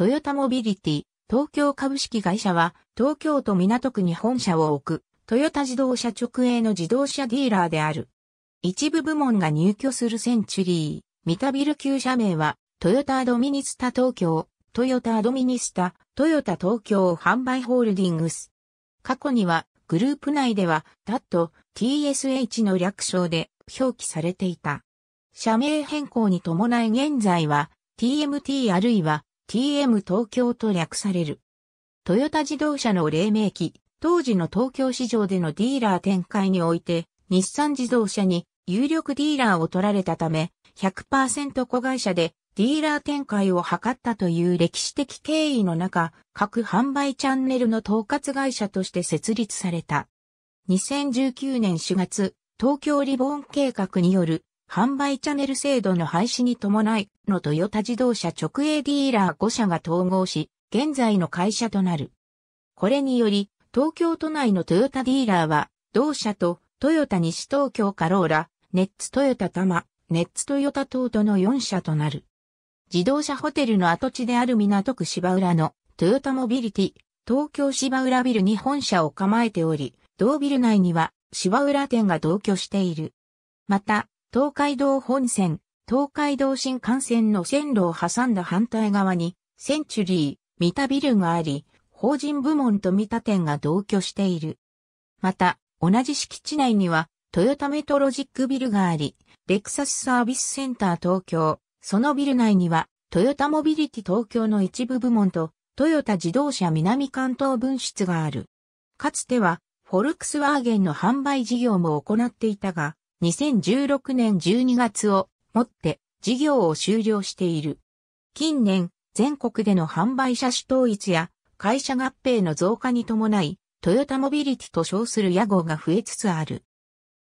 トヨタモビリティ、東京株式会社は、東京都港区に本社を置く、トヨタ自動車直営の自動車ディーラーである。一部部門が入居するセンチュリー、ミタビル旧社名は、トヨタアドミニスタ東京、トヨタアドミニスタ、トヨタ東京販売ホールディングス。過去には、グループ内では、ダット、TSH の略称で表記されていた。社名変更に伴い現在は、TMT あるいは TM 東京と略される。トヨタ自動車の黎明期、当時の東京市場でのディーラー展開において、日産自動車に有力ディーラーを取られたため、100%子会社でディーラー展開を図ったという歴史的経緯の中、各販売チャンネルの統括会社として設立された。2019年4月、東京リボン計画による販売チャネル制度の廃止に伴い、のトヨタ自動車直営ディーラー5社が統合し、現在の会社となる。これにより、東京都内のトヨタディーラーは、同社とトヨタ西東京カローラ、ネッツトヨタマ、ネッツトヨタ等との4社となる。自動車ホテルの跡地である港区芝浦のトヨタモビリティ、東京芝浦ビルに本社を構えており、同ビル内には芝浦店が同居している。また、東海道本線、東海道新幹線の線路を挟んだ反対側に、センチュリー、三田ビルがあり、法人部門と三田店が同居している。また、同じ敷地内には、トヨタメトロジックビルがあり、レクサスサービスセンター東京、そのビル内には、トヨタモビリティ東京の一部部門と、トヨタ自動車南関東分室がある。かつては、フォルクスワーゲンの販売事業も行っていたが、2016年12月をもって事業を終了している。近年、全国での販売車種統一や会社合併の増加に伴い、トヨタモビリティと称する屋号が増えつつある。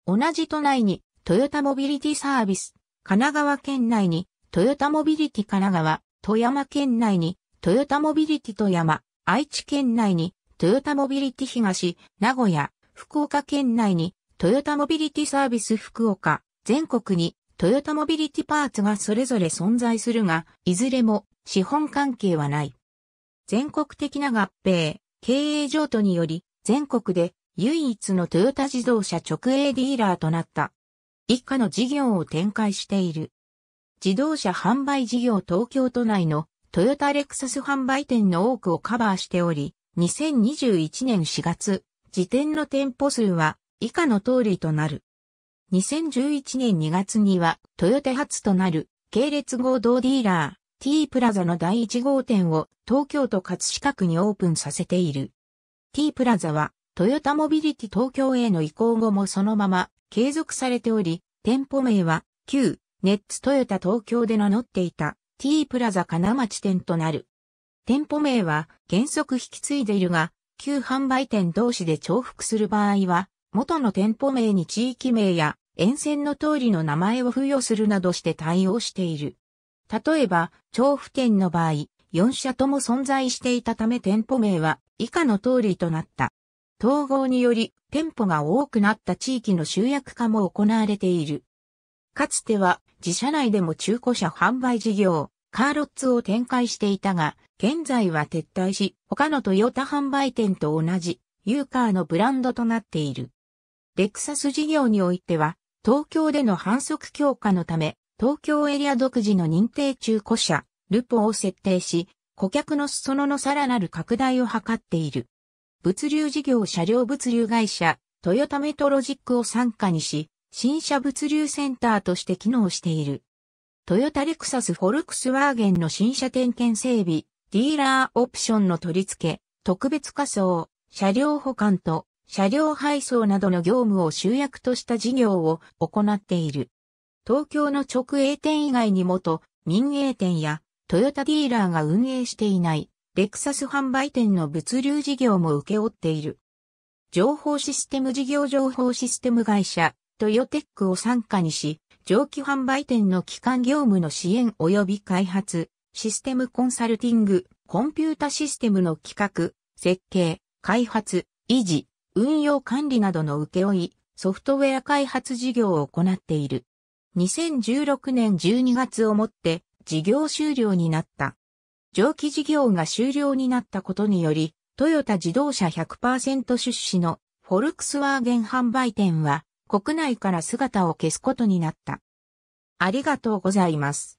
同じ都内にトヨタモビリティサービス、神奈川県内にトヨタモビリティ神奈川、富山県内にトヨタモビリティ富山、愛知県内にトヨタモビリティ東、名古屋、福岡県内にトヨタモビリティサービス福岡、全国にトヨタモビリティパーツがそれぞれ存在するが、いずれも資本関係はない。全国的な合併、経営譲渡により、全国で唯一のトヨタ自動車直営ディーラーとなった。以下の事業を展開している。自動車販売事業東京都内のトヨタレクサス販売店の多くをカバーしており、2021年4月、時点の店舗数は以下の通りとなる。2011年2月には、トヨタ初となる、系列合同ディーラー、T プラザの第1号店を東京都葛飾区にオープンさせている。T プラザはトヨタモビリティ東京への移行後もそのまま継続されており、店舗名は旧ネッツトヨタ東京で名乗っていた T プラザ金町店となる。店舗名は原則引き継いでいるが、旧販売店同士で重複する場合は元の店舗名に地域名や沿線の通りの名前を付与するなどして対応している。例えば、調布店の場合、4社とも存在していたため店舗名は以下の通りとなった。統合により店舗が多くなった地域の集約化も行われている。かつては自社内でも中古車販売事業、カーロッツを展開していたが、現在は撤退し、他のトヨタ販売店と同じ、ユーカーのブランドとなっている。レクサス事業においては、東京での反則強化のため、東京エリア独自の認定中古車、ルポを設定し、顧客の裾野のさらなる拡大を図っている。物流事業車両物流会社、トヨタメトロジックを傘下にし、新車物流センターとして機能している。トヨタレクサスフォルクスワーゲンの新車点検整備、ディーラーオプションの取り付け、特別仮想、車両保管と車両配送などの業務を集約とした事業を行っている。東京の直営店以外にもと民営店やトヨタディーラーが運営していないレクサス販売店の物流事業も請け負っている。情報システム事業情報システム会社トヨテックを傘下にし、蒸気販売店の基幹業務の支援及び開発、システムコンサルティング、コンピュータシステムの企画、設計、開発、維持、運用管理などの請負、ソフトウェア開発事業を行っている。2016年12月をもって事業終了になった。蒸気事業が終了になったことにより、トヨタ自動車100%出資のフォルクスワーゲン販売店は国内から姿を消すことになった。ありがとうございます。